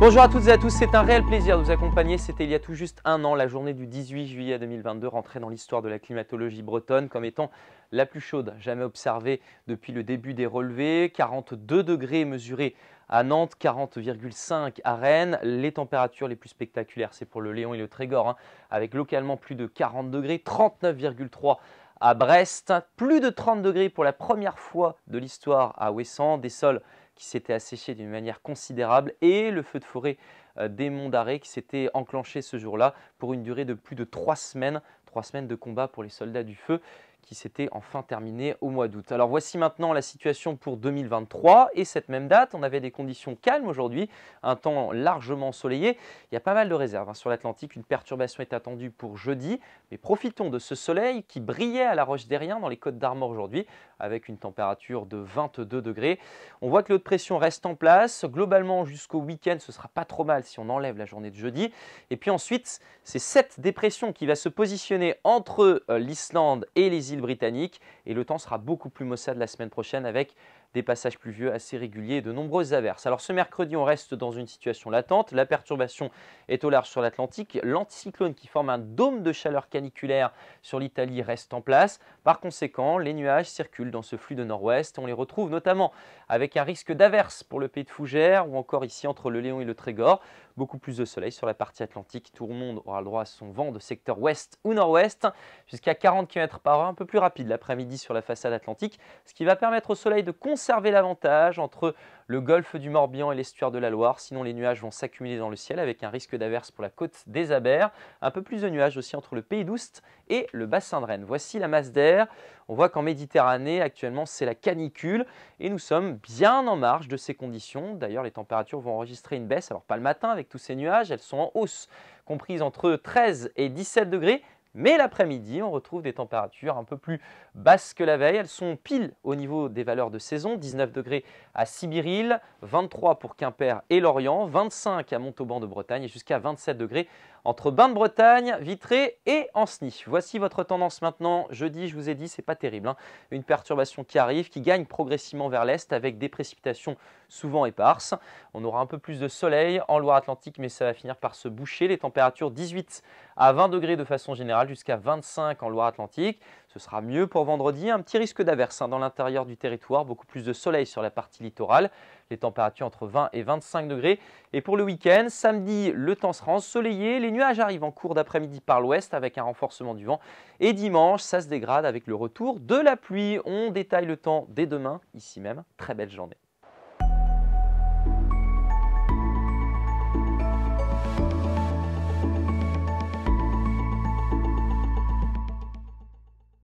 Bonjour à toutes et à tous, c'est un réel plaisir de vous accompagner. C'était il y a tout juste un an, la journée du 18 juillet 2022, rentrée dans l'histoire de la climatologie bretonne comme étant la plus chaude jamais observée depuis le début des relevés. 42 degrés mesurés à Nantes, 40,5 à Rennes. Les températures les plus spectaculaires, c'est pour le Léon et le Trégor, hein, avec localement plus de 40 degrés, 39,3 à Brest, plus de 30 degrés pour la première fois de l'histoire à Ouessant, des sols qui s'était asséché d'une manière considérable et le feu de forêt euh, des monts d'Arrée qui s'était enclenché ce jour-là pour une durée de plus de trois semaines trois semaines de combat pour les soldats du feu qui s'était enfin terminé au mois d'août. Alors voici maintenant la situation pour 2023 et cette même date, on avait des conditions calmes aujourd'hui, un temps largement ensoleillé, il y a pas mal de réserves hein. sur l'Atlantique, une perturbation est attendue pour jeudi, mais profitons de ce soleil qui brillait à la roche derrière dans les côtes d'Armor aujourd'hui avec une température de 22 degrés. On voit que l'eau de pression reste en place, globalement jusqu'au week-end ce sera pas trop mal si on enlève la journée de jeudi, et puis ensuite c'est cette dépression qui va se positionner entre euh, l'Islande et les îles britanniques. Et le temps sera beaucoup plus maussade la semaine prochaine avec des passages pluvieux assez réguliers et de nombreuses averses. Alors ce mercredi, on reste dans une situation latente. La perturbation est au large sur l'Atlantique. L'anticyclone qui forme un dôme de chaleur caniculaire sur l'Italie reste en place. Par conséquent, les nuages circulent dans ce flux de nord-ouest. On les retrouve notamment avec un risque d'averse pour le pays de Fougères ou encore ici entre le Léon et le Trégor. Beaucoup plus de soleil sur la partie atlantique. Tout le monde aura le droit à son vent de secteur ouest ou nord-ouest jusqu'à 40 km par heure, un peu plus rapide l'après-midi sur la façade atlantique, ce qui va permettre au soleil de conserver l'avantage entre le golfe du Morbihan et l'estuaire de la Loire, sinon les nuages vont s'accumuler dans le ciel avec un risque d'averse pour la côte des Abers. Un peu plus de nuages aussi entre le Pays d'Oust et le bassin de Rennes. Voici la masse d'air. On voit qu'en Méditerranée, actuellement, c'est la canicule et nous sommes bien en marge de ces conditions. D'ailleurs, les températures vont enregistrer une baisse, alors pas le matin avec tous ces nuages, elles sont en hausse, comprises entre 13 et 17 degrés, mais l'après-midi, on retrouve des températures un peu plus basses que la veille. Elles sont pile au niveau des valeurs de saison, 19 degrés à Sibiril, 23 pour Quimper et Lorient, 25 à Montauban de Bretagne et jusqu'à 27 degrés entre Bain de Bretagne, Vitré et Anceny. Voici votre tendance maintenant. Jeudi, je vous ai dit, c'est pas terrible. Hein. Une perturbation qui arrive, qui gagne progressivement vers l'est avec des précipitations souvent éparses. On aura un peu plus de soleil en Loire-Atlantique, mais ça va finir par se boucher. Les températures 18 à 20 degrés de façon générale, jusqu'à 25 en Loire-Atlantique. Ce sera mieux pour vendredi. Un petit risque d'averse hein, dans l'intérieur du territoire, beaucoup plus de soleil sur la partie littorale. Les températures entre 20 et 25 degrés. Et pour le week-end, samedi, le temps sera ensoleillé. Les nuages arrivent en cours d'après-midi par l'ouest avec un renforcement du vent. Et dimanche, ça se dégrade avec le retour de la pluie. On détaille le temps dès demain, ici même. Très belle journée.